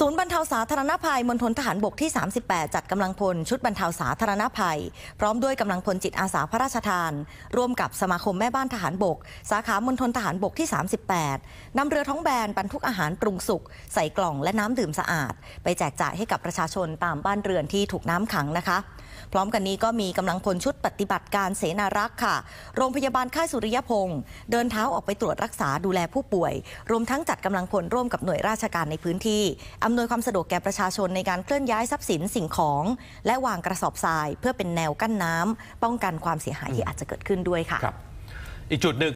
ศูนย์บรรเทาสาธารณภัยมณฑลทหารบกที่ 38 จัดกำลังพลชุดบรรเทาสาธารณภัย พร้อมด้วยกำลังพลจิตอาสาพระราชทานร่วมกับสมาคมแม่บ้านทหารบกสาขามณฑลทหารบกที่ 38นำเรือท้องแบนบรรทุกอาหารปรุงสุก ใส่กล่องและน้ำดื่มสะอาด ไปแจกจ่ายให้กับประชาชนตามบ้านเรือนที่ถูกน้ำขังนะคะพร้อมกันนี้ก็มีกำลังพลชุดปฏิบัติการเสนารักษ์ค่ะ โรงพยาบาลค่ายสุริยพงศ์เดินเท้าออกไปตรวจรักษาดูแลผู้ป่วย รวมทั้งจัดกำลังพลร่วมกับหน่วยราชการในพื้นที่ อำนวยความสะดวกแก่ประชาชนในการเคลื่อนย้ายทรัพย์สินสิ่งของ และวางกระสอบทรายเพื่อเป็นแนวกั้นน้ำป้องกันความเสียหายที่อาจจะเกิดขึ้นด้วยค่ะครับอีกจุดหนึ่ง